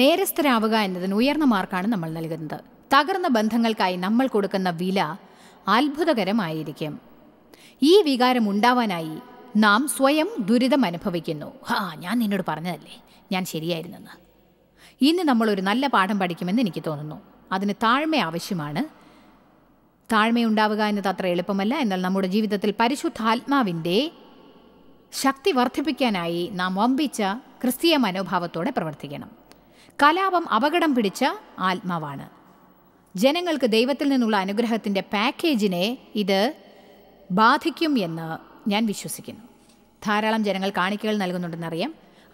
നേരസ്ഥരാവുക എന്നതിന് ഉയർന്ന മാർക്കാണ് നമ്മൾ നൽകുന്നത് തകർന്ന ബന്ധങ്ങൾക്കായി നമ്മൾ കൊടുക്കുന്ന വില അത്ഭുതകരമായിരിക്കും ഈ വികാരം ഉണ്ടാവാനായി നാം സ്വയം ദുരിതം അനുഭവിക്കുന്നു ഹാ ഞാൻ നിന്നോട് പറഞ്ഞതല്ലേ ഞാൻ ശരിയായിരുന്നെന്ന് ഇന്ന് നമ്മൾ ഒരു നല്ല പാഠം പഠിക്കുമെന്ന് എനിക്ക് തോന്നുന്നു അതിന് താഴ്മ ആവശ്യമാണ് ഉണ്ടാവുക എന്നത് അത്ര എളുപ്പമല്ല എന്നാൽ നമ്മുടെ ജീവിതത്തിൽ പരിശുദ്ധാത്മാവിൻ്റെ ശക്തി വർദ്ധിപ്പിക്കാനായി നാം വമ്പിച്ച ക്രിസ്തീയ മനോഭാവത്തോടെ പ്രവർത്തിക്കണം കലാപം അപകടം പിടിച്ച ആത്മാവാണ് ജനങ്ങൾക്ക് ദൈവത്തിൽ നിന്നുള്ള അനുഗ്രഹത്തിൻ്റെ പാക്കേജിനെ ഇത് ബാധിക്കും എന്ന് ഞാൻ വിശ്വസിക്കുന്നു ധാരാളം ജനങ്ങൾ കാണിക്കകൾ നൽകുന്നുണ്ടെന്നറിയാം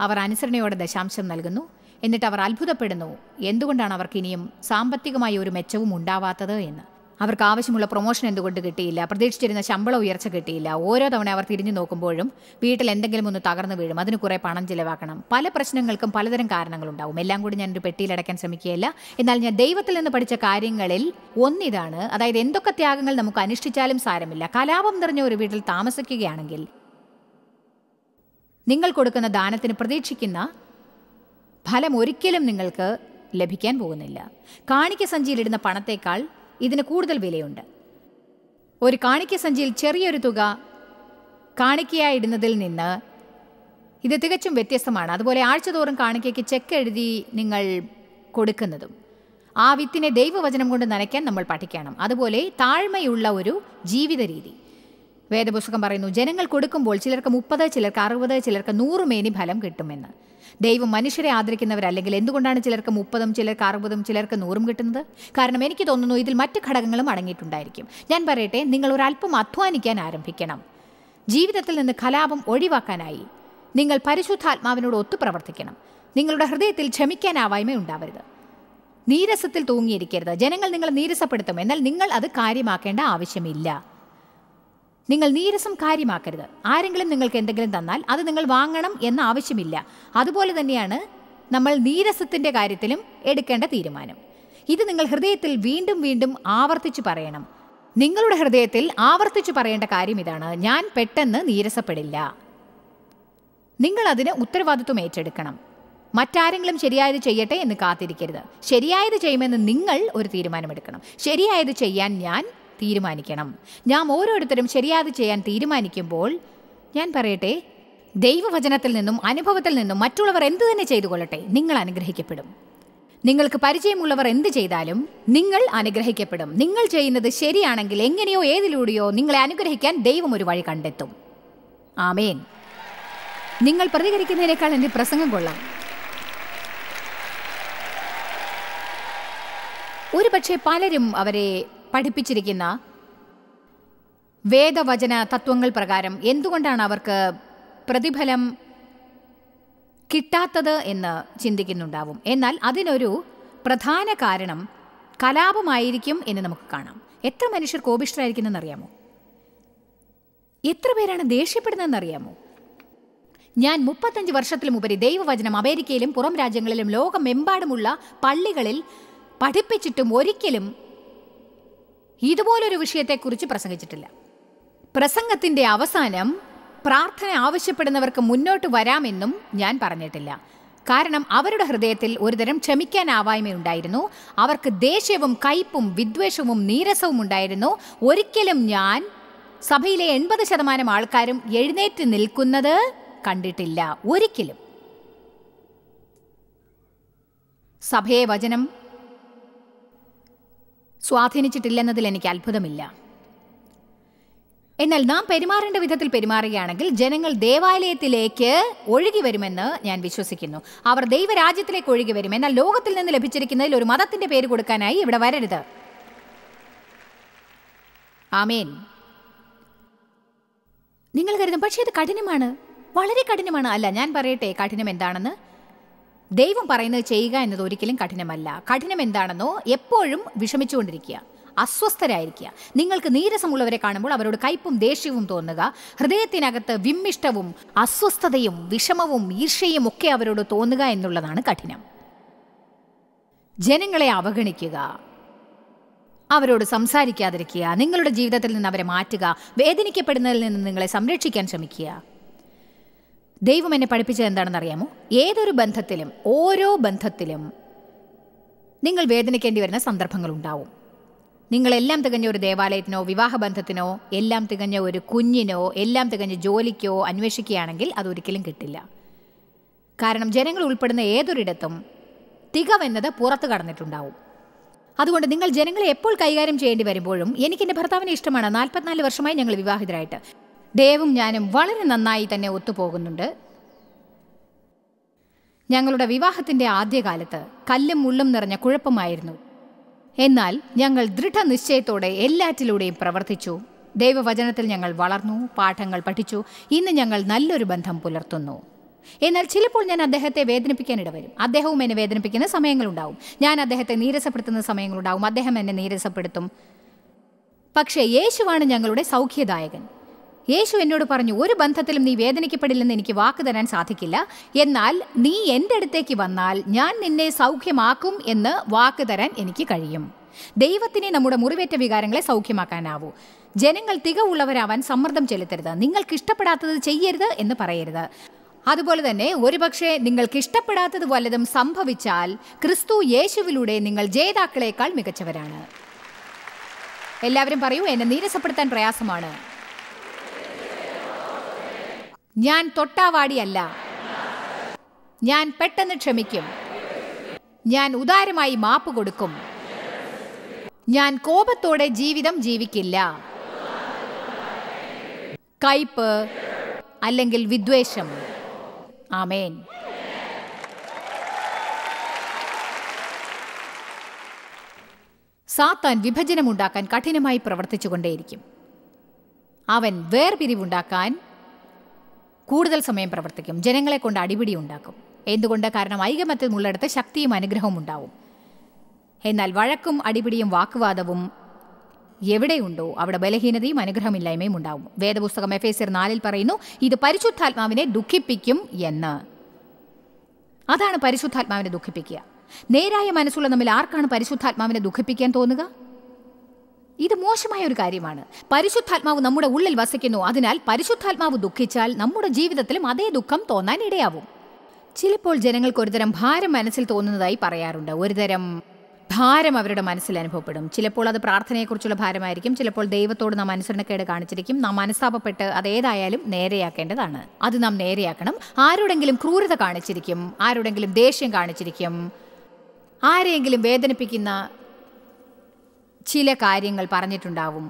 അവർ അനുസരണയോടെ ദശാംശം നൽകുന്നു എന്നിട്ട് അവർ അത്ഭുതപ്പെടുന്നു എന്തുകൊണ്ടാണ് അവർക്ക് ഇനിയും സാമ്പത്തികമായ ഒരു മെച്ചവും ഉണ്ടാവാത്തത് എന്ന് അവർക്ക് ആവശ്യമുള്ള പ്രൊമോഷൻ എന്തുകൊണ്ട് കിട്ടിയില്ല പ്രതീക്ഷിച്ചിരുന്ന ശമ്പള ഉയർച്ച കിട്ടിയില്ല ഓരോ തവണ അവർ തിരിഞ്ഞു നോക്കുമ്പോഴും വീട്ടിൽ എന്തെങ്കിലും ഒന്ന് തകർന്നു വീഴും അതിന് കുറേ പണം ചിലവാക്കണം പല പ്രശ്നങ്ങൾക്കും പലതരം കാരണങ്ങളുണ്ടാവും എല്ലാം കൂടി ഞാനൊരു പെട്ടിയിലടക്കാൻ ശ്രമിക്കുകയല്ല എന്നാൽ ഞാൻ ദൈവത്തിൽ നിന്ന് പഠിച്ച കാര്യങ്ങളിൽ ഒന്നിതാണ് അതായത് എന്തൊക്കെ ത്യാഗങ്ങൾ നമുക്ക് അനുഷ്ഠിച്ചാലും സാരമില്ല കലാപം നിറഞ്ഞ ഒരു വീട്ടിൽ താമസിക്കുകയാണെങ്കിൽ നിങ്ങൾ കൊടുക്കുന്ന ദാനത്തിന് പ്രതീക്ഷിക്കുന്ന ഫലം ഒരിക്കലും നിങ്ങൾക്ക് ലഭിക്കാൻ പോകുന്നില്ല കാണിക്ക സഞ്ചിയിലിടുന്ന പണത്തേക്കാൾ ഇതിന് കൂടുതൽ വിലയുണ്ട് ഒരു കാണിക്ക സഞ്ചിയിൽ ചെറിയൊരു തുക കാണിക്കയായിടുന്നതിൽ നിന്ന് ഇത് തികച്ചും വ്യത്യസ്തമാണ് അതുപോലെ ആഴ്ചതോറും കാണിക്കയ്ക്ക് ചെക്ക് എഴുതി നിങ്ങൾ കൊടുക്കുന്നതും ആ വിത്തിനെ ദൈവവചനം കൊണ്ട് നനയ്ക്കാൻ നമ്മൾ പഠിക്കണം അതുപോലെ താഴ്മയുള്ള ഒരു ജീവിത രീതി വേദപുസ്തകം പറയുന്നു ജനങ്ങൾ കൊടുക്കുമ്പോൾ ചിലർക്ക് മുപ്പത് ചിലർക്ക് അറുപത് ചിലർക്ക് നൂറ് മേനി ഫലം കിട്ടുമെന്ന് ദൈവം മനുഷ്യരെ ആദരിക്കുന്നവരല്ലെങ്കിൽ എന്തുകൊണ്ടാണ് ചിലർക്ക് മുപ്പതും ചിലർക്ക് അറുപതും ചിലർക്ക് നൂറും കിട്ടുന്നത് കാരണം എനിക്ക് തോന്നുന്നു ഇതിൽ മറ്റ് ഘടകങ്ങളും അടങ്ങിയിട്ടുണ്ടായിരിക്കും ഞാൻ പറയട്ടെ നിങ്ങൾ ഒരല്പം അധ്വാനിക്കാൻ ആരംഭിക്കണം ജീവിതത്തിൽ നിന്ന് കലാപം ഒഴിവാക്കാനായി നിങ്ങൾ പരിശുദ്ധാത്മാവിനോട് ഒത്തു പ്രവർത്തിക്കണം നിങ്ങളുടെ ഹൃദയത്തിൽ ക്ഷമിക്കാനാവായ്മ ഉണ്ടാവരുത് നീരസത്തിൽ തൂങ്ങിയിരിക്കരുത് ജനങ്ങൾ നിങ്ങൾ നീരസപ്പെടുത്തും എന്നാൽ നിങ്ങൾ അത് കാര്യമാക്കേണ്ട ആവശ്യമില്ല നിങ്ങൾ നീരസം കാര്യമാക്കരുത് ആരെങ്കിലും നിങ്ങൾക്ക് എന്തെങ്കിലും തന്നാൽ അത് നിങ്ങൾ വാങ്ങണം എന്ന ആവശ്യമില്ല അതുപോലെ തന്നെയാണ് നമ്മൾ നീരസത്തിൻ്റെ കാര്യത്തിലും എടുക്കേണ്ട തീരുമാനം ഇത് നിങ്ങൾ ഹൃദയത്തിൽ വീണ്ടും വീണ്ടും ആവർത്തിച്ചു പറയണം നിങ്ങളുടെ ഹൃദയത്തിൽ ആവർത്തിച്ചു പറയേണ്ട കാര്യം ഇതാണ് ഞാൻ പെട്ടെന്ന് നീരസപ്പെടില്ല നിങ്ങൾ അതിന് ഉത്തരവാദിത്വം ഏറ്റെടുക്കണം മറ്റാരെങ്കിലും ശരിയായത് ചെയ്യട്ടെ എന്ന് കാത്തിരിക്കരുത് ശരിയായത് ചെയ്യുമെന്ന് നിങ്ങൾ ഒരു തീരുമാനമെടുക്കണം ശരിയായത് ചെയ്യാൻ ഞാൻ തീരുമാനിക്കണം നാം ഓരോരുത്തരും ശരിയാതെ ചെയ്യാൻ തീരുമാനിക്കുമ്പോൾ ഞാൻ പറയട്ടെ ദൈവവചനത്തിൽ നിന്നും അനുഭവത്തിൽ നിന്നും മറ്റുള്ളവർ എന്തു തന്നെ ചെയ്തു കൊള്ളട്ടെ നിങ്ങൾ അനുഗ്രഹിക്കപ്പെടും നിങ്ങൾക്ക് പരിചയമുള്ളവർ എന്ത് ചെയ്താലും നിങ്ങൾ അനുഗ്രഹിക്കപ്പെടും നിങ്ങൾ ചെയ്യുന്നത് ശരിയാണെങ്കിൽ എങ്ങനെയോ ഏതിലൂടെയോ നിങ്ങളെ അനുഗ്രഹിക്കാൻ ദൈവം ഒരു വഴി കണ്ടെത്തും ആമേൻ നിങ്ങൾ പ്രതികരിക്കുന്നതിനേക്കാൾ എൻ്റെ പ്രസംഗം കൊള്ളാം ഒരു പക്ഷേ പലരും അവരെ പഠിപ്പിച്ചിരിക്കുന്ന വേദവചന തത്വങ്ങൾ പ്രകാരം എന്തുകൊണ്ടാണ് അവർക്ക് പ്രതിഫലം കിട്ടാത്തത് എന്ന് ചിന്തിക്കുന്നുണ്ടാവും എന്നാൽ അതിനൊരു പ്രധാന കാരണം കലാപമായിരിക്കും എന്ന് നമുക്ക് കാണാം എത്ര മനുഷ്യർ കോപിഷ്ടരായിരിക്കുന്നെന്നറിയാമോ എത്ര പേരാണ് ദേഷ്യപ്പെടുന്നതെന്നറിയാമോ ഞാൻ മുപ്പത്തഞ്ച് വർഷത്തിലുമുപരി ദൈവവചനം അമേരിക്കയിലും പുറം രാജ്യങ്ങളിലും ലോകമെമ്പാടുമുള്ള പള്ളികളിൽ പഠിപ്പിച്ചിട്ടും ഒരിക്കലും ഇതുപോലൊരു വിഷയത്തെക്കുറിച്ച് പ്രസംഗിച്ചിട്ടില്ല പ്രസംഗത്തിന്റെ അവസാനം പ്രാർത്ഥന ആവശ്യപ്പെടുന്നവർക്ക് മുന്നോട്ട് വരാമെന്നും ഞാൻ പറഞ്ഞിട്ടില്ല കാരണം അവരുടെ ഹൃദയത്തിൽ ഒരുതരം ഉണ്ടായിരുന്നു അവർക്ക് ദേഷ്യവും കയ്പും വിദ്വേഷവും നീരസവും ഉണ്ടായിരുന്നു ഒരിക്കലും ഞാൻ സഭയിലെ എൺപത് ശതമാനം ആൾക്കാരും എഴുന്നേറ്റ് നിൽക്കുന്നത് കണ്ടിട്ടില്ല ഒരിക്കലും സഭയെ വചനം സ്വാധീനിച്ചിട്ടില്ലെന്നതിൽ എനിക്ക് അത്ഭുതമില്ല എന്നാൽ നാം പെരുമാറേണ്ട വിധത്തിൽ പെരുമാറുകയാണെങ്കിൽ ജനങ്ങൾ ദേവാലയത്തിലേക്ക് ഒഴുകി വരുമെന്ന് ഞാൻ വിശ്വസിക്കുന്നു അവർ ദൈവരാജ്യത്തിലേക്ക് ഒഴുകി വരും എന്നാൽ ലോകത്തിൽ നിന്ന് ലഭിച്ചിരിക്കുന്നതിൽ ഒരു മതത്തിന്റെ പേര് കൊടുക്കാനായി ഇവിടെ വരരുത് ആമേൻ നിങ്ങൾ കരുതും പക്ഷേ അത് കഠിനമാണ് വളരെ കഠിനമാണ് അല്ല ഞാൻ പറയട്ടെ കഠിനം എന്താണെന്ന് ദൈവം പറയുന്നത് ചെയ്യുക എന്നത് ഒരിക്കലും കഠിനമല്ല കഠിനം എന്താണെന്നോ എപ്പോഴും വിഷമിച്ചുകൊണ്ടിരിക്കുക അസ്വസ്ഥരായിരിക്കുക നിങ്ങൾക്ക് നീരസമുള്ളവരെ കാണുമ്പോൾ അവരോട് കയ്പും ദേഷ്യവും തോന്നുക ഹൃദയത്തിനകത്ത് വിമ്മിഷ്ടവും അസ്വസ്ഥതയും വിഷമവും ഈർഷയും ഒക്കെ അവരോട് തോന്നുക എന്നുള്ളതാണ് കഠിനം ജനങ്ങളെ അവഗണിക്കുക അവരോട് സംസാരിക്കാതിരിക്കുക നിങ്ങളുടെ ജീവിതത്തിൽ നിന്ന് അവരെ മാറ്റുക വേദനിക്കപ്പെടുന്നതിൽ നിന്ന് നിങ്ങളെ സംരക്ഷിക്കാൻ ശ്രമിക്കുക ദൈവം എന്നെ പഠിപ്പിച്ചത് എന്താണെന്ന് അറിയാമോ ഏതൊരു ബന്ധത്തിലും ഓരോ ബന്ധത്തിലും നിങ്ങൾ വേദനിക്കേണ്ടി വരുന്ന സന്ദർഭങ്ങളുണ്ടാവും നിങ്ങളെല്ലാം തികഞ്ഞ ഒരു ദേവാലയത്തിനോ വിവാഹബന്ധത്തിനോ എല്ലാം തികഞ്ഞ ഒരു കുഞ്ഞിനോ എല്ലാം തികഞ്ഞ ജോലിക്കോ അന്വേഷിക്കുകയാണെങ്കിൽ അതൊരിക്കലും കിട്ടില്ല കാരണം ജനങ്ങൾ ഉൾപ്പെടുന്ന ഏതൊരിടത്തും തികവെന്നത് പുറത്തു കടന്നിട്ടുണ്ടാവും അതുകൊണ്ട് നിങ്ങൾ ജനങ്ങളെ എപ്പോൾ കൈകാര്യം ചെയ്യേണ്ടി വരുമ്പോഴും എനിക്ക് എൻ്റെ ഭർത്താവിനെ ഇഷ്ടമാണ് നാൽപ്പത്തിനാല് വർഷമായി ഞങ്ങൾ വിവാഹിതരായിട്ട് ദേവും ഞാനും വളരെ നന്നായി തന്നെ ഒത്തുപോകുന്നുണ്ട് ഞങ്ങളുടെ വിവാഹത്തിൻ്റെ ആദ്യകാലത്ത് കല്ലും മുള്ളും നിറഞ്ഞ കുഴപ്പമായിരുന്നു എന്നാൽ ഞങ്ങൾ ദൃഢനിശ്ചയത്തോടെ എല്ലാറ്റിലൂടെയും പ്രവർത്തിച്ചു ദൈവവചനത്തിൽ ഞങ്ങൾ വളർന്നു പാഠങ്ങൾ പഠിച്ചു ഇന്ന് ഞങ്ങൾ നല്ലൊരു ബന്ധം പുലർത്തുന്നു എന്നാൽ ചിലപ്പോൾ ഞാൻ അദ്ദേഹത്തെ വേദനിപ്പിക്കാൻ ഇടവരും അദ്ദേഹവും എന്നെ വേദനിപ്പിക്കുന്ന സമയങ്ങളുണ്ടാവും ഞാൻ അദ്ദേഹത്തെ നീരസപ്പെടുത്തുന്ന സമയങ്ങളുണ്ടാവും അദ്ദേഹം എന്നെ നീരസപ്പെടുത്തും പക്ഷേ യേശുവാണ് ഞങ്ങളുടെ സൗഖ്യദായകൻ യേശു എന്നോട് പറഞ്ഞു ഒരു ബന്ധത്തിലും നീ വേദനിക്കപ്പെടില്ലെന്ന് എനിക്ക് വാക്ക് തരാൻ സാധിക്കില്ല എന്നാൽ നീ എൻ്റെ അടുത്തേക്ക് വന്നാൽ ഞാൻ നിന്നെ സൗഖ്യമാക്കും എന്ന് വാക്ക് തരാൻ എനിക്ക് കഴിയും ദൈവത്തിനെ നമ്മുടെ മുറിവേറ്റ വികാരങ്ങളെ സൗഖ്യമാക്കാനാവൂ ജനങ്ങൾ തികവുള്ളവരാവാൻ സമ്മർദ്ദം ചെലുത്തരുത് നിങ്ങൾക്ക് ഇഷ്ടപ്പെടാത്തത് ചെയ്യരുത് എന്ന് പറയരുത് അതുപോലെ തന്നെ ഒരുപക്ഷെ നിങ്ങൾക്ക് ഇഷ്ടപ്പെടാത്തത് വല്ലതും സംഭവിച്ചാൽ ക്രിസ്തു യേശുവിലൂടെ നിങ്ങൾ ജേതാക്കളേക്കാൾ മികച്ചവരാണ് എല്ലാവരും പറയൂ എന്നെ നീരസപ്പെടുത്താൻ പ്രയാസമാണ് ഞാൻ തൊട്ടാവാടിയല്ല ഞാൻ പെട്ടെന്ന് ക്ഷമിക്കും ഞാൻ ഉദാരമായി മാപ്പ് കൊടുക്കും ഞാൻ കോപത്തോടെ ജീവിതം ജീവിക്കില്ല കയ്പ് അല്ലെങ്കിൽ വിദ്വേഷം ആമേൻ സാത്താൻ വിഭജനമുണ്ടാക്കാൻ കഠിനമായി പ്രവർത്തിച്ചുകൊണ്ടേയിരിക്കും അവൻ വേർപിരിവുണ്ടാക്കാൻ കൂടുതൽ സമയം പ്രവർത്തിക്കും ജനങ്ങളെ കൊണ്ട് അടിപിടി ഉണ്ടാക്കും എന്തുകൊണ്ട് കാരണം ഐകമത്യം ഉള്ളിടത്ത് ശക്തിയും അനുഗ്രഹവും ഉണ്ടാവും എന്നാൽ വഴക്കും അടിപിടിയും വാക്കുവാദവും എവിടെയുണ്ടോ അവിടെ ബലഹീനതയും അനുഗ്രഹമില്ലായ്മയും ഉണ്ടാവും വേദപുസ്തകം എഫ് എസ് നാലിൽ പറയുന്നു ഇത് പരിശുദ്ധാത്മാവിനെ ദുഃഖിപ്പിക്കും എന്ന് അതാണ് പരിശുദ്ധാത്മാവിനെ ദുഃഖിപ്പിക്കുക നേരായ മനസ്സുള്ള നമ്മിൽ ആർക്കാണ് പരിശുദ്ധാത്മാവിനെ ദുഃഖിപ്പിക്കാൻ തോന്നുക ഇത് മോശമായ ഒരു കാര്യമാണ് പരിശുദ്ധാത്മാവ് നമ്മുടെ ഉള്ളിൽ വസിക്കുന്നു അതിനാൽ പരിശുദ്ധാത്മാവ് ദുഃഖിച്ചാൽ നമ്മുടെ ജീവിതത്തിലും അതേ ദുഃഖം തോന്നാൻ ഇടയാവും ചിലപ്പോൾ ജനങ്ങൾക്ക് ഒരുതരം ഭാരം മനസ്സിൽ തോന്നുന്നതായി പറയാറുണ്ട് ഒരുതരം ഭാരം അവരുടെ മനസ്സിൽ അനുഭവപ്പെടും ചിലപ്പോൾ അത് പ്രാർത്ഥനയെക്കുറിച്ചുള്ള ഭാരമായിരിക്കും ചിലപ്പോൾ ദൈവത്തോട് നാം അനുസരണക്കേട് കാണിച്ചിരിക്കും നാം മനസ്താപപ്പെട്ട് അത് ഏതായാലും നേരെയാക്കേണ്ടതാണ് അത് നാം നേരെയാക്കണം ആരോടെങ്കിലും ക്രൂരത കാണിച്ചിരിക്കും ആരോടെങ്കിലും ദേഷ്യം കാണിച്ചിരിക്കും ആരെയെങ്കിലും വേദനിപ്പിക്കുന്ന ചില കാര്യങ്ങൾ പറഞ്ഞിട്ടുണ്ടാവും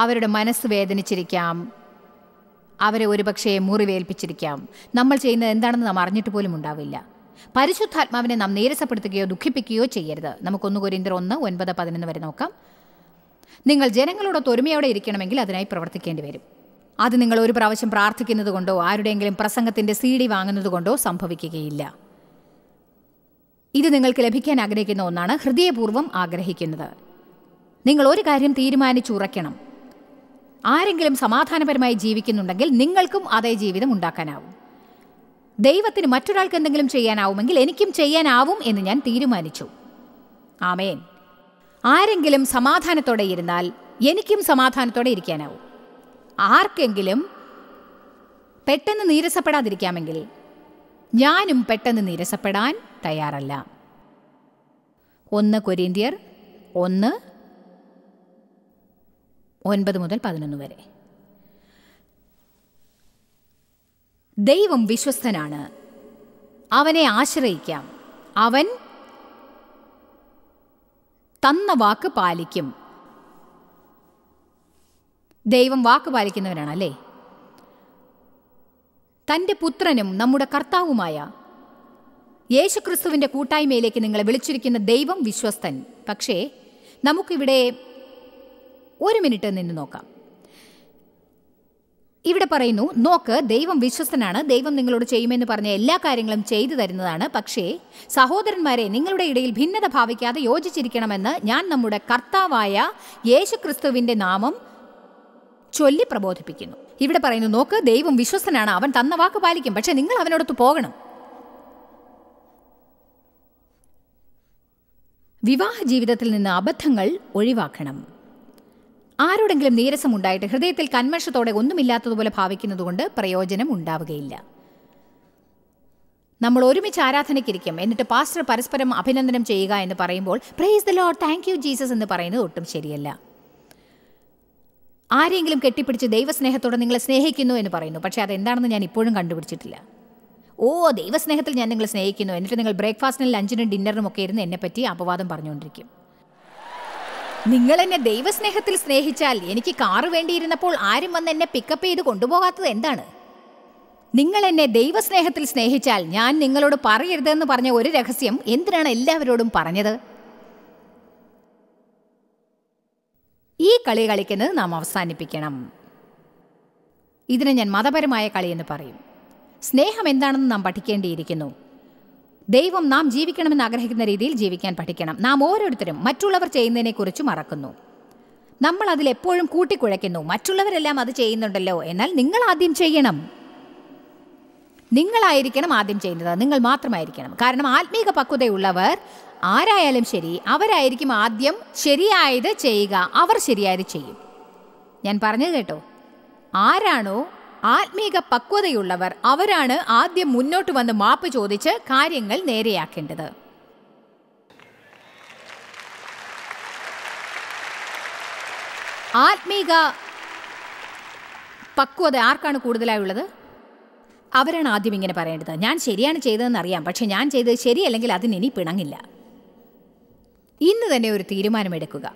അവരുടെ മനസ്സ് വേദനിച്ചിരിക്കാം അവരെ ഒരുപക്ഷെ മുറിവേൽപ്പിച്ചിരിക്കാം നമ്മൾ ചെയ്യുന്നത് എന്താണെന്ന് നാം അറിഞ്ഞിട്ട് പോലും ഉണ്ടാവില്ല പരിശുദ്ധാത്മാവിനെ നാം നീരസപ്പെടുത്തുകയോ ദുഃഖിപ്പിക്കുകയോ ചെയ്യരുത് നമുക്കൊന്ന് കൊരിന്തർ ഒന്ന് ഒൻപത് പതിനൊന്ന് വരെ നോക്കാം നിങ്ങൾ ജനങ്ങളോട് ഒരുമയോടെ ഇരിക്കണമെങ്കിൽ അതിനായി പ്രവർത്തിക്കേണ്ടി വരും അത് നിങ്ങൾ ഒരു പ്രാവശ്യം പ്രാർത്ഥിക്കുന്നത് കൊണ്ടോ ആരുടെയെങ്കിലും പ്രസംഗത്തിൻ്റെ സി ഡി വാങ്ങുന്നത് കൊണ്ടോ സംഭവിക്കുകയില്ല ഇത് നിങ്ങൾക്ക് ലഭിക്കാൻ ആഗ്രഹിക്കുന്ന ഒന്നാണ് ഹൃദയപൂർവ്വം ആഗ്രഹിക്കുന്നത് നിങ്ങൾ ഒരു കാര്യം തീരുമാനിച്ചുറയ്ക്കണം ആരെങ്കിലും സമാധാനപരമായി ജീവിക്കുന്നുണ്ടെങ്കിൽ നിങ്ങൾക്കും അതേ ജീവിതം ഉണ്ടാക്കാനാവും ദൈവത്തിന് മറ്റൊരാൾക്ക് എന്തെങ്കിലും ചെയ്യാനാവുമെങ്കിൽ എനിക്കും ചെയ്യാനാവും എന്ന് ഞാൻ തീരുമാനിച്ചു ആമേൻ ആരെങ്കിലും സമാധാനത്തോടെ ഇരുന്നാൽ എനിക്കും സമാധാനത്തോടെ ഇരിക്കാനാവും ആർക്കെങ്കിലും പെട്ടെന്ന് നീരസപ്പെടാതിരിക്കാമെങ്കിൽ ഞാനും പെട്ടെന്ന് നീരസപ്പെടാൻ തയ്യാറല്ല ഒന്ന് കൊരിന്ത്യർ ഒന്ന് ഒൻപത് മുതൽ പതിനൊന്ന് വരെ ദൈവം വിശ്വസ്തനാണ് അവനെ ആശ്രയിക്കാം അവൻ തന്ന വാക്ക് പാലിക്കും ദൈവം വാക്ക് പാലിക്കുന്നവരാണ് അല്ലേ തൻ്റെ പുത്രനും നമ്മുടെ കർത്താവുമായ യേശുക്രിസ്തുവിൻ്റെ കൂട്ടായ്മയിലേക്ക് നിങ്ങളെ വിളിച്ചിരിക്കുന്ന ദൈവം വിശ്വസ്തൻ പക്ഷേ നമുക്കിവിടെ ഒരു മിനിറ്റ് നിന്ന് നോക്കാം ഇവിടെ പറയുന്നു നോക്ക് ദൈവം വിശ്വസ്തനാണ് ദൈവം നിങ്ങളോട് ചെയ്യുമെന്ന് പറഞ്ഞ എല്ലാ കാര്യങ്ങളും ചെയ്തു തരുന്നതാണ് പക്ഷേ സഹോദരന്മാരെ നിങ്ങളുടെ ഇടയിൽ ഭിന്നത ഭാവിക്കാതെ യോജിച്ചിരിക്കണമെന്ന് ഞാൻ നമ്മുടെ കർത്താവായ യേശുക്രിസ്തുവിൻ്റെ നാമം ചൊല്ലി പ്രബോധിപ്പിക്കുന്നു ഇവിടെ പറയുന്നു നോക്ക് ദൈവം വിശ്വസ്തനാണ് അവൻ തന്ന വാക്ക് പാലിക്കും പക്ഷേ നിങ്ങൾ അവനോടൊത്ത് പോകണം വിവാഹ ജീവിതത്തിൽ നിന്ന് അബദ്ധങ്ങൾ ഒഴിവാക്കണം ആരോടെങ്കിലും ഉണ്ടായിട്ട് ഹൃദയത്തിൽ കന്മേഷത്തോടെ ഒന്നുമില്ലാത്തതുപോലെ ഭാവിക്കുന്നതുകൊണ്ട് പ്രയോജനം ഉണ്ടാവുകയില്ല നമ്മൾ ഒരുമിച്ച് ആരാധനയ്ക്കിരിക്കും എന്നിട്ട് പാസ്റ്റർ പരസ്പരം അഭിനന്ദനം ചെയ്യുക എന്ന് പറയുമ്പോൾ praise the Lord thank you Jesus എന്ന് പറയുന്നത് ഒട്ടും ശരിയല്ല ആരെങ്കിലും കെട്ടിപ്പിടിച്ച് ദൈവസ്നേഹത്തോടെ നിങ്ങളെ സ്നേഹിക്കുന്നു എന്ന് പറയുന്നു പക്ഷേ അതെന്താണെന്ന് ഞാൻ ഇപ്പോഴും കണ്ടുപിടിച്ചിട്ടില്ല ഓ ദൈവസ്നേഹത്തിൽ ഞാൻ നിങ്ങളെ സ്നേഹിക്കുന്നു എന്നിട്ട് നിങ്ങൾ ബ്രേക്ക്ഫാസ്റ്റിനും ലഞ്ചിനും ഡിന്നറിനും ഒക്കെ ഇരുന്ന് എന്നെപ്പറ്റി അപവാദം പറഞ്ഞുകൊണ്ടിരിക്കും നിങ്ങൾ എന്നെ ദൈവസ്നേഹത്തിൽ സ്നേഹിച്ചാൽ എനിക്ക് കാറ് വേണ്ടിയിരുന്നപ്പോൾ ആരും വന്ന് എന്നെ പിക്കപ്പ് ചെയ്ത് കൊണ്ടുപോകാത്തത് എന്താണ് നിങ്ങൾ എന്നെ ദൈവസ്നേഹത്തിൽ സ്നേഹിച്ചാൽ ഞാൻ നിങ്ങളോട് പറയരുതെന്ന് പറഞ്ഞ ഒരു രഹസ്യം എന്തിനാണ് എല്ലാവരോടും പറഞ്ഞത് ഈ കളി കളിക്കുന്നത് നാം അവസാനിപ്പിക്കണം ഇതിനെ ഞാൻ മതപരമായ കളിയെന്ന് പറയും സ്നേഹം എന്താണെന്ന് നാം പഠിക്കേണ്ടിയിരിക്കുന്നു ദൈവം നാം ജീവിക്കണമെന്ന് ആഗ്രഹിക്കുന്ന രീതിയിൽ ജീവിക്കാൻ പഠിക്കണം നാം ഓരോരുത്തരും മറ്റുള്ളവർ ചെയ്യുന്നതിനെക്കുറിച്ച് മറക്കുന്നു നമ്മൾ അതിൽ എപ്പോഴും കൂട്ടിക്കുഴയ്ക്കുന്നു മറ്റുള്ളവരെല്ലാം അത് ചെയ്യുന്നുണ്ടല്ലോ എന്നാൽ നിങ്ങൾ ആദ്യം ചെയ്യണം നിങ്ങളായിരിക്കണം ആദ്യം ചെയ്യുന്നത് നിങ്ങൾ മാത്രമായിരിക്കണം കാരണം ആത്മീക പക്വതയുള്ളവർ ആരായാലും ശരി അവരായിരിക്കും ആദ്യം ശരിയായത് ചെയ്യുക അവർ ശരിയായത് ചെയ്യും ഞാൻ പറഞ്ഞു കേട്ടോ ആരാണോ ആത്മീക പക്വതയുള്ളവർ അവരാണ് ആദ്യം മുന്നോട്ട് വന്ന് മാപ്പ് ചോദിച്ച് കാര്യങ്ങൾ നേരെയാക്കേണ്ടത് ആത്മീക പക്വത ആർക്കാണ് കൂടുതലായുള്ളത് അവരാണ് ആദ്യം ഇങ്ങനെ പറയേണ്ടത് ഞാൻ ശരിയാണ് ചെയ്തതെന്ന് അറിയാം പക്ഷെ ഞാൻ ചെയ്തത് ശരിയല്ലെങ്കിൽ ഇനി പിണങ്ങില്ല ഇന്ന് തന്നെ ഒരു തീരുമാനമെടുക്കുക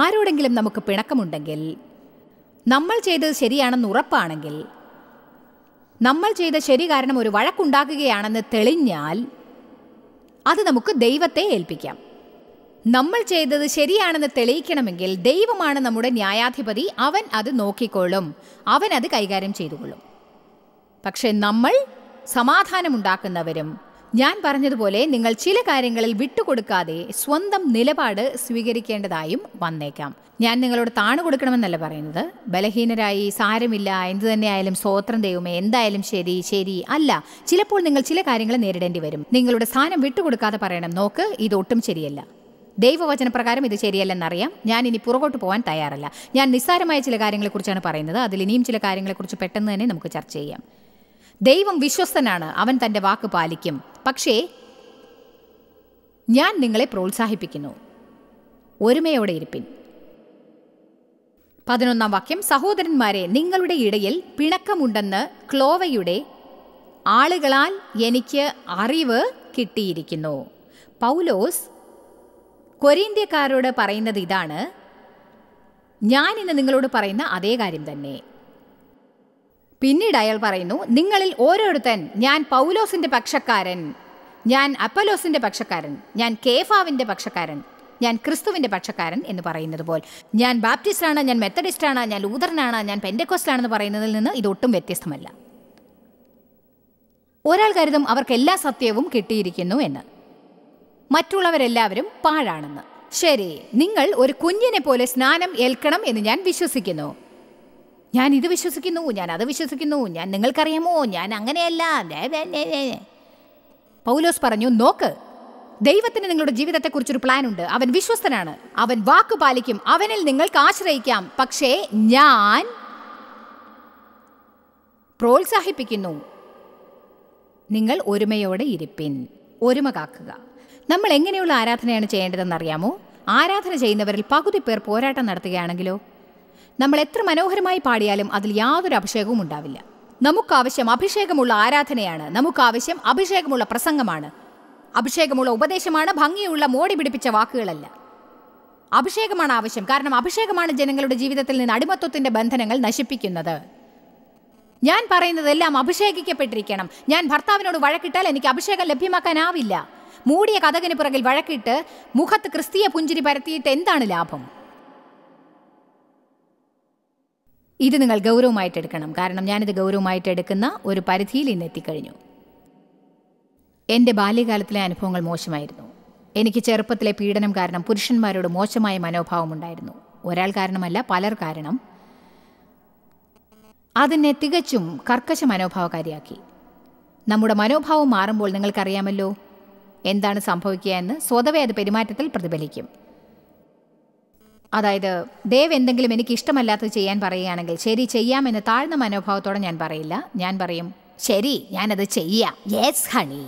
ആരോടെങ്കിലും നമുക്ക് പിണക്കമുണ്ടെങ്കിൽ നമ്മൾ ചെയ്തത് ശരിയാണെന്ന് ഉറപ്പാണെങ്കിൽ നമ്മൾ ചെയ്ത ശരി കാരണം ഒരു വഴക്കുണ്ടാക്കുകയാണെന്ന് തെളിഞ്ഞാൽ അത് നമുക്ക് ദൈവത്തെ ഏൽപ്പിക്കാം നമ്മൾ ചെയ്തത് ശരിയാണെന്ന് തെളിയിക്കണമെങ്കിൽ ദൈവമാണ് നമ്മുടെ ന്യായാധിപതി അവൻ അത് നോക്കിക്കൊള്ളും അവൻ അത് കൈകാര്യം ചെയ്തുകൊള്ളും പക്ഷേ നമ്മൾ സമാധാനമുണ്ടാക്കുന്നവരും ഞാൻ പറഞ്ഞതുപോലെ നിങ്ങൾ ചില കാര്യങ്ങളിൽ വിട്ടുകൊടുക്കാതെ സ്വന്തം നിലപാട് സ്വീകരിക്കേണ്ടതായും വന്നേക്കാം ഞാൻ നിങ്ങളോട് താണു കൊടുക്കണമെന്നല്ല പറയുന്നത് ബലഹീനരായി സാരമില്ല എന്തു തന്നെയായാലും സ്വോത്രം ദൈവമേ എന്തായാലും ശരി ശരി അല്ല ചിലപ്പോൾ നിങ്ങൾ ചില കാര്യങ്ങൾ നേരിടേണ്ടി വരും നിങ്ങളുടെ സ്ഥാനം വിട്ടുകൊടുക്കാതെ പറയണം നോക്ക് ഇതൊട്ടും ശരിയല്ല പ്രകാരം ഇത് ശരിയല്ലെന്നറിയാം ഞാൻ ഇനി പുറകോട്ട് പോകാൻ തയ്യാറല്ല ഞാൻ നിസ്സാരമായ ചില കാര്യങ്ങളെക്കുറിച്ചാണ് പറയുന്നത് അതിൽ ഇനിയും ചില കാര്യങ്ങളെക്കുറിച്ച് പെട്ടെന്ന് തന്നെ നമുക്ക് ചർച്ച ചെയ്യാം ദൈവം വിശ്വസ്തനാണ് അവൻ തൻ്റെ വാക്ക് പാലിക്കും പക്ഷേ ഞാൻ നിങ്ങളെ പ്രോത്സാഹിപ്പിക്കുന്നു ഒരുമയോടെ ഇരിപ്പിൻ പതിനൊന്നാം വാക്യം സഹോദരന്മാരെ നിങ്ങളുടെ ഇടയിൽ പിണക്കമുണ്ടെന്ന് ക്ലോവയുടെ ആളുകളാൽ എനിക്ക് അറിവ് കിട്ടിയിരിക്കുന്നു പൗലോസ് കൊരീന്ത്യക്കാരോട് പറയുന്നത് ഇതാണ് ഞാൻ ഇന്ന് നിങ്ങളോട് പറയുന്ന അതേ കാര്യം തന്നെ പിന്നീട് അയാൾ പറയുന്നു നിങ്ങളിൽ ഓരോരുത്തൻ ഞാൻ പൗലോസിന്റെ പക്ഷക്കാരൻ ഞാൻ അപ്പലോസിന്റെ പക്ഷക്കാരൻ ഞാൻ കേഫാവിന്റെ പക്ഷക്കാരൻ ഞാൻ ക്രിസ്തുവിന്റെ പക്ഷക്കാരൻ എന്ന് പറയുന്നത് പോലെ ഞാൻ ബാപ്റ്റിസ്റ്റാണ് ഞാൻ മെത്തഡിസ്റ്റാണ് ഞാൻ ലൂതറിനാണ് ഞാൻ പെൻഡക്കോസ്റ്റാണെന്ന് പറയുന്നതിൽ നിന്ന് ഇതൊട്ടും വ്യത്യസ്തമല്ല ഒരാൾ കരുതും അവർക്ക് എല്ലാ സത്യവും കിട്ടിയിരിക്കുന്നു എന്ന് മറ്റുള്ളവരെല്ലാവരും പാഴാണെന്ന് ശരി നിങ്ങൾ ഒരു കുഞ്ഞിനെ പോലെ സ്നാനം ഏൽക്കണം എന്ന് ഞാൻ വിശ്വസിക്കുന്നു ഞാൻ ഇത് വിശ്വസിക്കുന്നു ഞാൻ അത് വിശ്വസിക്കുന്നു ഞാൻ നിങ്ങൾക്കറിയാമോ ഞാൻ അങ്ങനെയല്ല പൗലോസ് പറഞ്ഞു നോക്ക് ദൈവത്തിന് നിങ്ങളുടെ കുറിച്ചൊരു പ്ലാൻ ഉണ്ട് അവൻ വിശ്വസ്തനാണ് അവൻ വാക്ക് പാലിക്കും അവനിൽ നിങ്ങൾക്ക് ആശ്രയിക്കാം പക്ഷേ ഞാൻ പ്രോത്സാഹിപ്പിക്കുന്നു നിങ്ങൾ ഒരുമയോടെ ഇരിപ്പിൻ ഒരുമ കാക്കുക നമ്മൾ എങ്ങനെയുള്ള ആരാധനയാണ് ചെയ്യേണ്ടതെന്ന് അറിയാമോ ആരാധന ചെയ്യുന്നവരിൽ പകുതി പേർ പോരാട്ടം നടത്തുകയാണെങ്കിലോ നമ്മൾ എത്ര മനോഹരമായി പാടിയാലും അതിൽ യാതൊരു അഭിഷേകവും ഉണ്ടാവില്ല നമുക്കാവശ്യം അഭിഷേകമുള്ള ആരാധനയാണ് നമുക്കാവശ്യം അഭിഷേകമുള്ള പ്രസംഗമാണ് അഭിഷേകമുള്ള ഉപദേശമാണ് ഭംഗിയുള്ള മോടി പിടിപ്പിച്ച വാക്കുകളല്ല അഭിഷേകമാണ് ആവശ്യം കാരണം അഭിഷേകമാണ് ജനങ്ങളുടെ ജീവിതത്തിൽ നിന്ന് അടിമത്വത്തിന്റെ ബന്ധനങ്ങൾ നശിപ്പിക്കുന്നത് ഞാൻ പറയുന്നതെല്ലാം അഭിഷേകിക്കപ്പെട്ടിരിക്കണം ഞാൻ ഭർത്താവിനോട് വഴക്കിട്ടാൽ എനിക്ക് അഭിഷേകം ലഭ്യമാക്കാനാവില്ല മൂടിയ കഥകിന് പുറകിൽ വഴക്കിട്ട് മുഖത്ത് ക്രിസ്തീയ പുഞ്ചിരി പരത്തിയിട്ട് എന്താണ് ലാഭം ഇത് നിങ്ങൾ ഗൗരവമായിട്ട് എടുക്കണം കാരണം ഞാനിത് ഗൗരവമായിട്ട് എടുക്കുന്ന ഒരു പരിധിയിൽ ഇന്ന് എത്തിക്കഴിഞ്ഞു എൻ്റെ ബാല്യകാലത്തിലെ അനുഭവങ്ങൾ മോശമായിരുന്നു എനിക്ക് ചെറുപ്പത്തിലെ പീഡനം കാരണം പുരുഷന്മാരോട് മോശമായ മനോഭാവമുണ്ടായിരുന്നു ഒരാൾ കാരണമല്ല പലർ കാരണം അതിനെ തികച്ചും കർക്കശ മനോഭാവകാരിയാക്കി നമ്മുടെ മനോഭാവം മാറുമ്പോൾ നിങ്ങൾക്കറിയാമല്ലോ എന്താണ് സംഭവിക്കുക എന്ന് സ്വതവേ അത് പെരുമാറ്റത്തിൽ പ്രതിഫലിക്കും അതായത് ദേവ് എന്തെങ്കിലും എനിക്ക് ഇഷ്ടമല്ലാത്തത് ചെയ്യാൻ പറയുകയാണെങ്കിൽ ശരി ചെയ്യാമെന്ന് താഴ്ന്ന മനോഭാവത്തോടെ ഞാൻ പറയില്ല ഞാൻ പറയും ശരി ഞാനത് ചെയ്യാം യെസ് ഹണി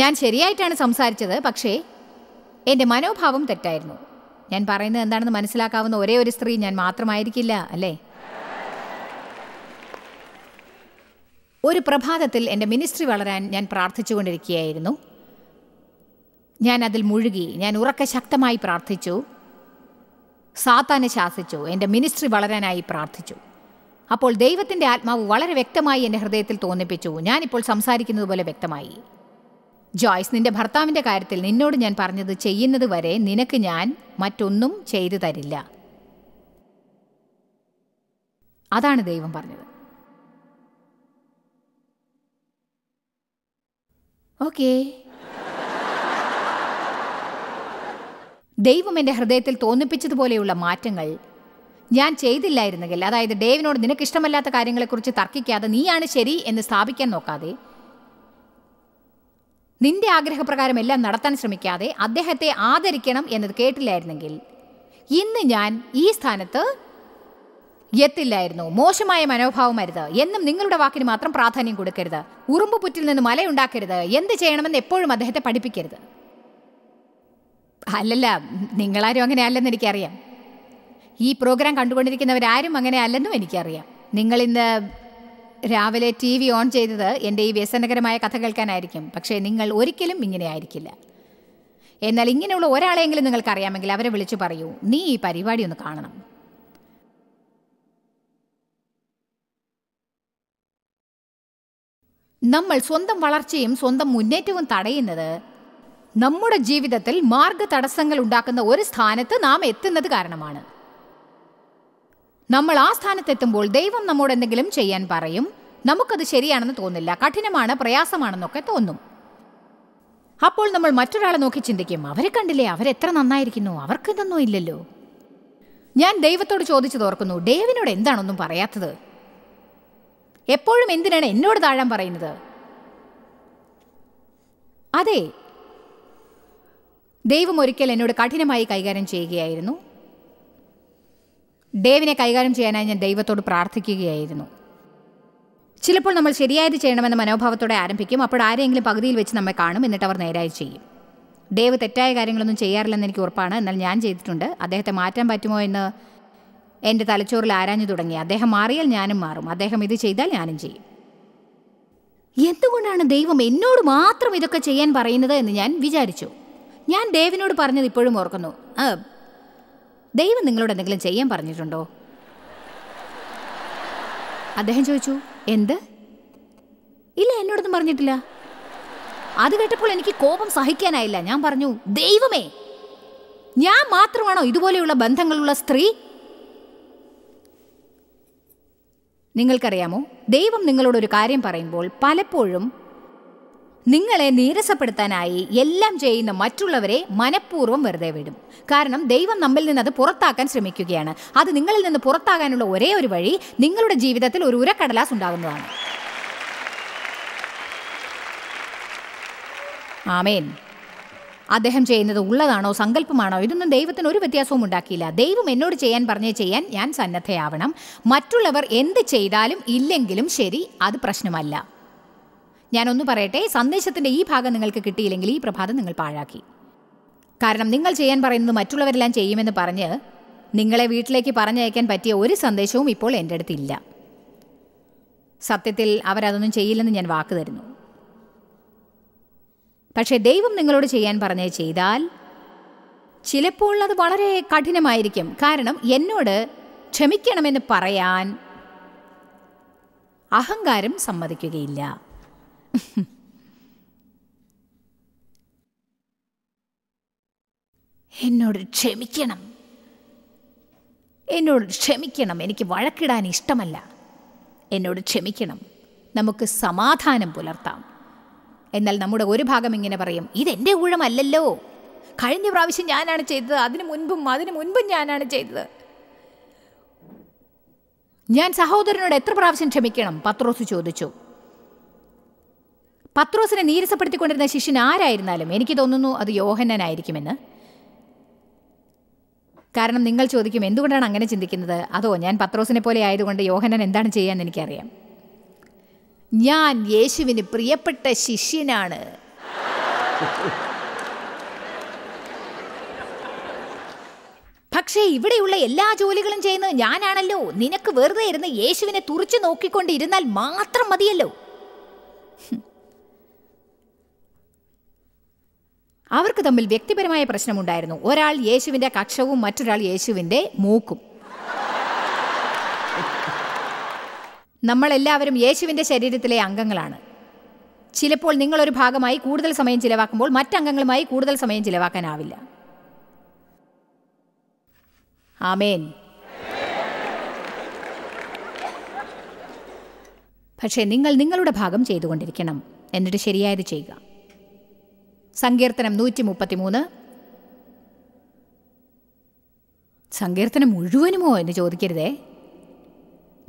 ഞാൻ ശരിയായിട്ടാണ് സംസാരിച്ചത് പക്ഷേ എൻ്റെ മനോഭാവം തെറ്റായിരുന്നു ഞാൻ പറയുന്നത് എന്താണെന്ന് മനസ്സിലാക്കാവുന്ന ഒരേ ഒരു സ്ത്രീ ഞാൻ മാത്രമായിരിക്കില്ല അല്ലേ ഒരു പ്രഭാതത്തിൽ എൻ്റെ മിനിസ്ട്രി വളരാൻ ഞാൻ പ്രാർത്ഥിച്ചുകൊണ്ടിരിക്കുകയായിരുന്നു ഞാൻ അതിൽ മുഴുകി ഞാൻ ഉറക്കെ ശക്തമായി പ്രാർത്ഥിച്ചു സാത്താനെ ശാസിച്ചു എൻ്റെ മിനിസ്ട്രി വളരാനായി പ്രാർത്ഥിച്ചു അപ്പോൾ ദൈവത്തിൻ്റെ ആത്മാവ് വളരെ വ്യക്തമായി എൻ്റെ ഹൃദയത്തിൽ തോന്നിപ്പിച്ചു ഞാനിപ്പോൾ സംസാരിക്കുന്നത് പോലെ വ്യക്തമായി ജോയ്സ് നിന്റെ ഭർത്താവിൻ്റെ കാര്യത്തിൽ നിന്നോട് ഞാൻ പറഞ്ഞത് ചെയ്യുന്നത് വരെ നിനക്ക് ഞാൻ മറ്റൊന്നും ചെയ്തു തരില്ല അതാണ് ദൈവം പറഞ്ഞത് ഓക്കേ ദൈവം എൻ്റെ ഹൃദയത്തിൽ തോന്നിപ്പിച്ചതുപോലെയുള്ള മാറ്റങ്ങൾ ഞാൻ ചെയ്തില്ലായിരുന്നെങ്കിൽ അതായത് ഡേവിനോട് നിനക്ക് ഇഷ്ടമല്ലാത്ത കാര്യങ്ങളെക്കുറിച്ച് തർക്കിക്കാതെ നീയാണ് ശരി എന്ന് സ്ഥാപിക്കാൻ നോക്കാതെ നിന്റെ ആഗ്രഹപ്രകാരം എല്ലാം നടത്താൻ ശ്രമിക്കാതെ അദ്ദേഹത്തെ ആദരിക്കണം എന്നത് കേട്ടില്ലായിരുന്നെങ്കിൽ ഇന്ന് ഞാൻ ഈ സ്ഥാനത്ത് എത്തില്ലായിരുന്നു മോശമായ മനോഭാവം അരുത് എന്നും നിങ്ങളുടെ വാക്കിന് മാത്രം പ്രാധാന്യം കൊടുക്കരുത് ഉറുമ്പുപുറ്റിൽ നിന്ന് മലയുണ്ടാക്കരുത് എന്ത് ചെയ്യണമെന്ന് എപ്പോഴും അദ്ദേഹത്തെ പഠിപ്പിക്കരുത് അല്ലല്ല നിങ്ങളാരും അങ്ങനെ അല്ലെന്ന് എനിക്കറിയാം ഈ പ്രോഗ്രാം കണ്ടുകൊണ്ടിരിക്കുന്നവരാരും അങ്ങനെ അല്ലെന്നും എനിക്കറിയാം നിങ്ങളിന്ന് രാവിലെ ടി വി ഓൺ ചെയ്തത് എൻ്റെ ഈ വ്യസനകരമായ കഥ കേൾക്കാനായിരിക്കും പക്ഷേ നിങ്ങൾ ഒരിക്കലും ഇങ്ങനെ ആയിരിക്കില്ല എന്നാൽ ഇങ്ങനെയുള്ള ഒരാളെങ്കിലും നിങ്ങൾക്കറിയാമെങ്കിൽ അവരെ വിളിച്ചു പറയൂ നീ ഈ പരിപാടി ഒന്ന് കാണണം നമ്മൾ സ്വന്തം വളർച്ചയും സ്വന്തം മുന്നേറ്റവും തടയുന്നത് നമ്മുടെ ജീവിതത്തിൽ മാർഗ തടസ്സങ്ങൾ ഉണ്ടാക്കുന്ന ഒരു സ്ഥാനത്ത് നാം എത്തുന്നത് കാരണമാണ് നമ്മൾ ആ സ്ഥാനത്തെത്തുമ്പോൾ ദൈവം നമ്മോട് എന്തെങ്കിലും ചെയ്യാൻ പറയും നമുക്കത് ശരിയാണെന്ന് തോന്നില്ല കഠിനമാണ് പ്രയാസമാണെന്നൊക്കെ തോന്നും അപ്പോൾ നമ്മൾ മറ്റൊരാളെ നോക്കി ചിന്തിക്കും അവരെ കണ്ടില്ലേ അവരെത്ര നന്നായിരിക്കുന്നു അവർക്ക് ഇതൊന്നും ഇല്ലല്ലോ ഞാൻ ദൈവത്തോട് ചോദിച്ചു തോർക്കുന്നു ഡേവിനോട് എന്താണൊന്നും പറയാത്തത് എപ്പോഴും എന്തിനാണ് എന്നോട് താഴാൻ പറയുന്നത് അതെ ദൈവം ഒരിക്കൽ എന്നോട് കഠിനമായി കൈകാര്യം ചെയ്യുകയായിരുന്നു ഡേവിനെ കൈകാര്യം ചെയ്യാനായി ഞാൻ ദൈവത്തോട് പ്രാർത്ഥിക്കുകയായിരുന്നു ചിലപ്പോൾ നമ്മൾ ശരിയായത് ചെയ്യണമെന്ന മനോഭാവത്തോടെ ആരംഭിക്കും അപ്പോൾ ആരെങ്കിലും പകുതിയിൽ വെച്ച് നമ്മെ കാണും എന്നിട്ട് അവർ നേരായി ചെയ്യും ഡേവ് തെറ്റായ കാര്യങ്ങളൊന്നും ചെയ്യാറില്ലെന്ന് എനിക്ക് ഉറപ്പാണ് എന്നാൽ ഞാൻ ചെയ്തിട്ടുണ്ട് അദ്ദേഹത്തെ മാറ്റാൻ പറ്റുമോ എന്ന് എൻ്റെ തലച്ചോറിൽ ആരാഞ്ഞു തുടങ്ങി അദ്ദേഹം മാറിയാൽ ഞാനും മാറും അദ്ദേഹം ഇത് ചെയ്താൽ ഞാനും ചെയ്യും എന്തുകൊണ്ടാണ് ദൈവം എന്നോട് മാത്രം ഇതൊക്കെ ചെയ്യാൻ പറയുന്നത് എന്ന് ഞാൻ വിചാരിച്ചു ഞാൻ ദേവിനോട് പറഞ്ഞത് ഇപ്പോഴും ഓർക്കുന്നു ദൈവം നിങ്ങളോട് എന്തെങ്കിലും ചെയ്യാൻ പറഞ്ഞിട്ടുണ്ടോ അദ്ദേഹം ചോദിച്ചു എന്ത് ഇല്ല എന്നോടൊന്നും പറഞ്ഞിട്ടില്ല അത് കേട്ടപ്പോൾ എനിക്ക് കോപം സഹിക്കാനായില്ല ഞാൻ പറഞ്ഞു ദൈവമേ ഞാൻ മാത്രമാണോ ഇതുപോലെയുള്ള ബന്ധങ്ങളുള്ള സ്ത്രീ നിങ്ങൾക്കറിയാമോ ദൈവം നിങ്ങളോടൊരു കാര്യം പറയുമ്പോൾ പലപ്പോഴും നിങ്ങളെ നീരസപ്പെടുത്താനായി എല്ലാം ചെയ്യുന്ന മറ്റുള്ളവരെ മനഃപൂർവ്വം വെറുതെ വിടും കാരണം ദൈവം നമ്മിൽ നിന്ന് അത് പുറത്താക്കാൻ ശ്രമിക്കുകയാണ് അത് നിങ്ങളിൽ നിന്ന് പുറത്താകാനുള്ള ഒരേ ഒരു വഴി നിങ്ങളുടെ ജീവിതത്തിൽ ഒരു ഉരക്കടലാസ് ഉണ്ടാകുന്നതാണ് ആമേൻ അദ്ദേഹം ചെയ്യുന്നത് ഉള്ളതാണോ സങ്കല്പമാണോ ഇതൊന്നും ദൈവത്തിന് ഒരു വ്യത്യാസവും ഉണ്ടാക്കിയില്ല ദൈവം എന്നോട് ചെയ്യാൻ പറഞ്ഞേ ചെയ്യാൻ ഞാൻ സന്നദ്ധയാവണം മറ്റുള്ളവർ എന്ത് ചെയ്താലും ഇല്ലെങ്കിലും ശരി അത് പ്രശ്നമല്ല ഞാനൊന്നു പറയട്ടെ സന്ദേശത്തിൻ്റെ ഈ ഭാഗം നിങ്ങൾക്ക് കിട്ടിയില്ലെങ്കിൽ ഈ പ്രഭാതം നിങ്ങൾ പാഴാക്കി കാരണം നിങ്ങൾ ചെയ്യാൻ പറയുന്നത് മറ്റുള്ളവരെല്ലാം ചെയ്യുമെന്ന് പറഞ്ഞ് നിങ്ങളെ വീട്ടിലേക്ക് പറഞ്ഞയക്കാൻ പറ്റിയ ഒരു സന്ദേശവും ഇപ്പോൾ എൻ്റെ അടുത്തില്ല സത്യത്തിൽ അവരതൊന്നും ചെയ്യില്ലെന്ന് ഞാൻ വാക്ക് തരുന്നു പക്ഷേ ദൈവം നിങ്ങളോട് ചെയ്യാൻ പറഞ്ഞത് ചെയ്താൽ ചിലപ്പോൾ അത് വളരെ കഠിനമായിരിക്കും കാരണം എന്നോട് ക്ഷമിക്കണമെന്ന് പറയാൻ അഹങ്കാരം സമ്മതിക്കുകയില്ല എന്നോട് ക്ഷമിക്കണം എന്നോട് ക്ഷമിക്കണം എനിക്ക് വഴക്കിടാൻ ഇഷ്ടമല്ല എന്നോട് ക്ഷമിക്കണം നമുക്ക് സമാധാനം പുലർത്താം എന്നാൽ നമ്മുടെ ഒരു ഭാഗം ഇങ്ങനെ പറയും ഇതെൻ്റെ ഊഴമല്ലല്ലോ കഴിഞ്ഞ പ്രാവശ്യം ഞാനാണ് ചെയ്തത് അതിനു മുൻപും അതിനു മുൻപും ഞാനാണ് ചെയ്തത് ഞാൻ സഹോദരനോട് എത്ര പ്രാവശ്യം ക്ഷമിക്കണം പത്രോസ് ചോദിച്ചു പത്രോസിനെ നീരസപ്പെടുത്തിക്കൊണ്ടിരുന്ന ശിഷ്യൻ ആരായിരുന്നാലും എനിക്ക് തോന്നുന്നു അത് യോഹന്നനായിരിക്കുമെന്ന് കാരണം നിങ്ങൾ ചോദിക്കും എന്തുകൊണ്ടാണ് അങ്ങനെ ചിന്തിക്കുന്നത് അതോ ഞാൻ പത്രോസിനെ പോലെ ആയതുകൊണ്ട് യോഹനൻ എന്താണ് ചെയ്യാൻ എനിക്കറിയാം ഞാൻ യേശുവിന് പ്രിയപ്പെട്ട ശിഷ്യനാണ് പക്ഷേ ഇവിടെയുള്ള എല്ലാ ജോലികളും ചെയ്യുന്നത് ഞാനാണല്ലോ നിനക്ക് വെറുതെ ഇരുന്ന് യേശുവിനെ തുറച്ചു നോക്കിക്കൊണ്ടിരുന്നാൽ മാത്രം മതിയല്ലോ അവർക്ക് തമ്മിൽ വ്യക്തിപരമായ പ്രശ്നമുണ്ടായിരുന്നു ഒരാൾ യേശുവിൻ്റെ കക്ഷവും മറ്റൊരാൾ യേശുവിൻ്റെ മൂക്കും നമ്മളെല്ലാവരും യേശുവിൻ്റെ ശരീരത്തിലെ അംഗങ്ങളാണ് ചിലപ്പോൾ നിങ്ങളൊരു ഭാഗമായി കൂടുതൽ സമയം ചിലവാക്കുമ്പോൾ മറ്റംഗങ്ങളുമായി കൂടുതൽ സമയം ചിലവാക്കാനാവില്ല ആമേൻ പക്ഷേ നിങ്ങൾ നിങ്ങളുടെ ഭാഗം ചെയ്തുകൊണ്ടിരിക്കണം എന്നിട്ട് ശരിയായത് ചെയ്യുക സങ്കീർത്തനം നൂറ്റി മുപ്പത്തിമൂന്ന് സങ്കീർത്തനം മുഴുവനുമോ എന്ന് ചോദിക്കരുതേ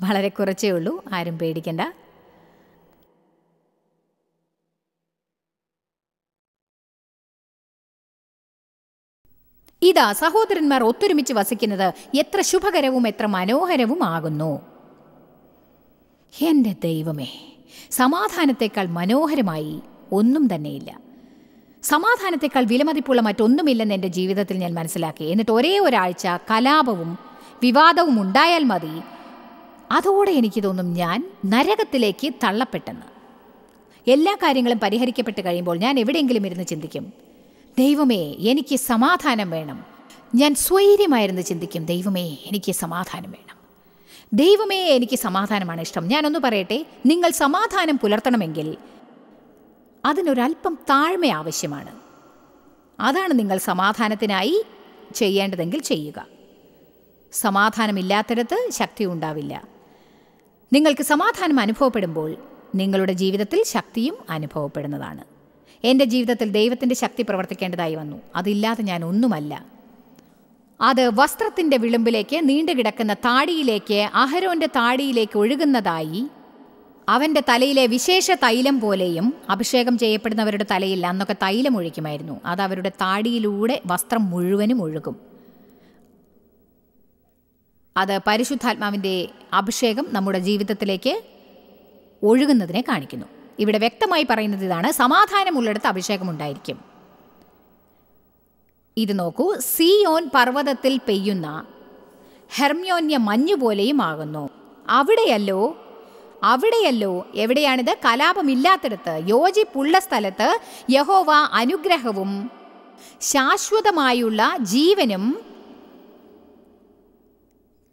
വളരെ കുറച്ചേ ഉള്ളൂ ആരും പേടിക്കണ്ട ഇതാ സഹോദരന്മാർ ഒത്തൊരുമിച്ച് വസിക്കുന്നത് എത്ര ശുഭകരവും എത്ര മനോഹരവുമാകുന്നു എന്റെ ദൈവമേ സമാധാനത്തെക്കാൾ മനോഹരമായി ഒന്നും തന്നെയില്ല സമാധാനത്തെക്കാൾ വിലമതിപ്പുള്ള മറ്റൊന്നുമില്ലെന്ന് എൻ്റെ ജീവിതത്തിൽ ഞാൻ മനസ്സിലാക്കി എന്നിട്ട് ഒരേ ഒരാഴ്ച കലാപവും വിവാദവും ഉണ്ടായാൽ മതി അതോടെ എനിക്ക് തോന്നും ഞാൻ നരകത്തിലേക്ക് തള്ളപ്പെട്ടെന്ന് എല്ലാ കാര്യങ്ങളും പരിഹരിക്കപ്പെട്ട് കഴിയുമ്പോൾ ഞാൻ എവിടെയെങ്കിലും ഇരുന്ന് ചിന്തിക്കും ദൈവമേ എനിക്ക് സമാധാനം വേണം ഞാൻ സ്വൈര്യമായിരുന്ന് ചിന്തിക്കും ദൈവമേ എനിക്ക് സമാധാനം വേണം ദൈവമേ എനിക്ക് സമാധാനമാണ് ഇഷ്ടം ഞാനൊന്ന് പറയട്ടെ നിങ്ങൾ സമാധാനം പുലർത്തണമെങ്കിൽ അതിനൊരല്പം താഴ്മ ആവശ്യമാണ് അതാണ് നിങ്ങൾ സമാധാനത്തിനായി ചെയ്യേണ്ടതെങ്കിൽ ചെയ്യുക സമാധാനമില്ലാത്തിടത്ത് ശക്തി ഉണ്ടാവില്ല നിങ്ങൾക്ക് സമാധാനം അനുഭവപ്പെടുമ്പോൾ നിങ്ങളുടെ ജീവിതത്തിൽ ശക്തിയും അനുഭവപ്പെടുന്നതാണ് എൻ്റെ ജീവിതത്തിൽ ദൈവത്തിൻ്റെ ശക്തി പ്രവർത്തിക്കേണ്ടതായി വന്നു അതില്ലാതെ ഞാൻ ഒന്നുമല്ല അത് വസ്ത്രത്തിൻ്റെ വിളിമ്പിലേക്ക് നീണ്ടുകിടക്കുന്ന താടിയിലേക്ക് അഹരോൻ്റെ താടിയിലേക്ക് ഒഴുകുന്നതായി അവൻ്റെ തലയിലെ വിശേഷ തൈലം പോലെയും അഭിഷേകം ചെയ്യപ്പെടുന്നവരുടെ തലയിൽ അന്നൊക്കെ തൈലം ഒഴിക്കുമായിരുന്നു അത് അവരുടെ താടിയിലൂടെ വസ്ത്രം മുഴുവനും ഒഴുകും അത് പരിശുദ്ധാത്മാവിൻ്റെ അഭിഷേകം നമ്മുടെ ജീവിതത്തിലേക്ക് ഒഴുകുന്നതിനെ കാണിക്കുന്നു ഇവിടെ വ്യക്തമായി പറയുന്നത് ഇതാണ് സമാധാനമുള്ളിടത്ത് അഭിഷേകം ഉണ്ടായിരിക്കും ഇത് നോക്കൂ സിയോൻ പർവ്വതത്തിൽ പെയ്യുന്ന ഹെർമ്യോന്യ മഞ്ഞുപോലെയും ആകുന്നു അവിടെയല്ലോ അവിടെയല്ലോ എവിടെയാണിത് കലാപമില്ലാത്തടത്ത് യോജിപ്പുള്ള സ്ഥലത്ത് യഹോവ അനുഗ്രഹവും ശാശ്വതമായുള്ള ജീവനും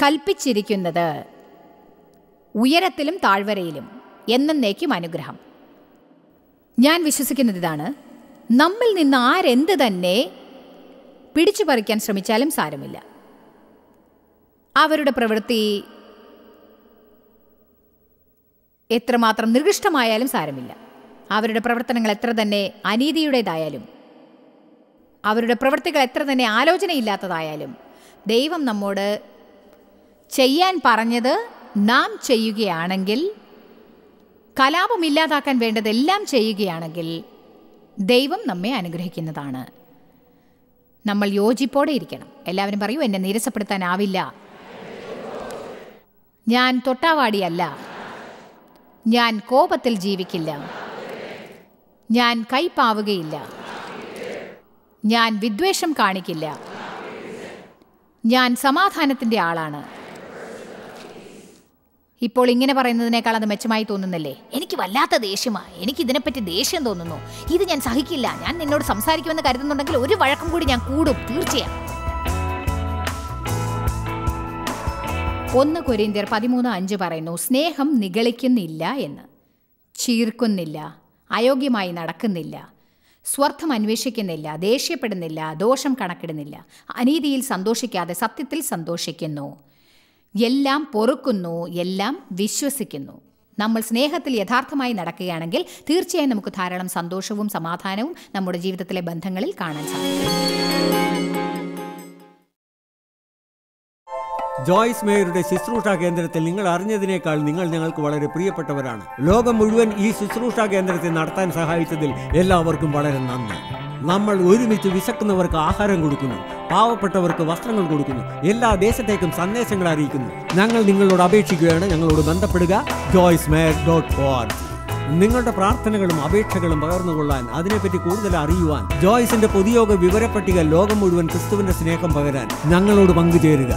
കൽപ്പിച്ചിരിക്കുന്നത് ഉയരത്തിലും താഴ്വരയിലും എന്നേക്കും അനുഗ്രഹം ഞാൻ വിശ്വസിക്കുന്നത് ഇതാണ് നമ്മിൽ നിന്ന് ആരെന്ത് തന്നെ പിടിച്ചു പറിക്കാൻ ശ്രമിച്ചാലും സാരമില്ല അവരുടെ പ്രവൃത്തി എത്രമാത്രം നികൃഷ്ടമായാലും സാരമില്ല അവരുടെ പ്രവർത്തനങ്ങൾ എത്ര തന്നെ അനീതിയുടേതായാലും അവരുടെ പ്രവൃത്തികൾ എത്ര തന്നെ ആലോചനയില്ലാത്തതായാലും ദൈവം നമ്മോട് ചെയ്യാൻ പറഞ്ഞത് നാം ചെയ്യുകയാണെങ്കിൽ കലാപമില്ലാതാക്കാൻ വേണ്ടതെല്ലാം ചെയ്യുകയാണെങ്കിൽ ദൈവം നമ്മെ അനുഗ്രഹിക്കുന്നതാണ് നമ്മൾ യോജിപ്പോടെ ഇരിക്കണം എല്ലാവരും പറയൂ എന്നെ നിരസപ്പെടുത്താനാവില്ല ഞാൻ തൊട്ടാവാടിയല്ല ഞാൻ കോപത്തിൽ ജീവിക്കില്ല ഞാൻ കൈപ്പാവുകയില്ല ഞാൻ വിദ്വേഷം കാണിക്കില്ല ഞാൻ സമാധാനത്തിൻ്റെ ആളാണ് ഇപ്പോൾ ഇങ്ങനെ പറയുന്നതിനേക്കാൾ അത് മെച്ചമായി തോന്നുന്നില്ലേ എനിക്ക് വല്ലാത്ത ദേഷ്യമാണ് എനിക്ക് ഇതിനെപ്പറ്റി ദേഷ്യം തോന്നുന്നു ഇത് ഞാൻ സഹിക്കില്ല ഞാൻ നിന്നോട് സംസാരിക്കുമെന്ന് കരുതുന്നുണ്ടെങ്കിൽ ഒരു വഴക്കം കൂടി ഞാൻ കൂടും തീർച്ചയായും ഒന്ന് കൊരിന്തിയർ പതിമൂന്ന് അഞ്ച് പറയുന്നു സ്നേഹം നിഗളിക്കുന്നില്ല എന്ന് ചീർക്കുന്നില്ല അയോഗ്യമായി നടക്കുന്നില്ല സ്വർത്ഥം അന്വേഷിക്കുന്നില്ല ദേഷ്യപ്പെടുന്നില്ല ദോഷം കണക്കിടുന്നില്ല അനീതിയിൽ സന്തോഷിക്കാതെ സത്യത്തിൽ സന്തോഷിക്കുന്നു എല്ലാം പൊറുക്കുന്നു എല്ലാം വിശ്വസിക്കുന്നു നമ്മൾ സ്നേഹത്തിൽ യഥാർത്ഥമായി നടക്കുകയാണെങ്കിൽ തീർച്ചയായും നമുക്ക് ധാരാളം സന്തോഷവും സമാധാനവും നമ്മുടെ ജീവിതത്തിലെ ബന്ധങ്ങളിൽ കാണാൻ സാധിക്കും ജോയ്സ് മേയറുടെ ശുശ്രൂഷാ കേന്ദ്രത്തിൽ നിങ്ങൾ അറിഞ്ഞതിനേക്കാൾ നിങ്ങൾ ഞങ്ങൾക്ക് വളരെ പ്രിയപ്പെട്ടവരാണ് ലോകം മുഴുവൻ ഈ ശുശ്രൂഷാ കേന്ദ്രത്തെ നടത്താൻ സഹായിച്ചതിൽ എല്ലാവർക്കും വളരെ നന്ദി നമ്മൾ ഒരുമിച്ച് വിശക്കുന്നവർക്ക് ആഹാരം കൊടുക്കുന്നു പാവപ്പെട്ടവർക്ക് വസ്ത്രങ്ങൾ കൊടുക്കുന്നു എല്ലാ ദേശത്തേക്കും സന്ദേശങ്ങൾ അറിയിക്കുന്നു ഞങ്ങൾ നിങ്ങളോട് അപേക്ഷിക്കുകയാണ് ഞങ്ങളോട് ബന്ധപ്പെടുക ജോയ്സ് മേയർ ഡോട്ട് ഓർഗ് നിങ്ങളുടെ പ്രാർത്ഥനകളും അപേക്ഷകളും പകർന്നുകൊള്ളാൻ അതിനെപ്പറ്റി കൂടുതൽ അറിയുവാൻ ജോയ്സിന്റെ പൊതുയോഗ വിവരപ്പട്ടിക ലോകം മുഴുവൻ ക്രിസ്തുവിന്റെ സ്നേഹം പകരാൻ ഞങ്ങളോട് പങ്കുചേരുക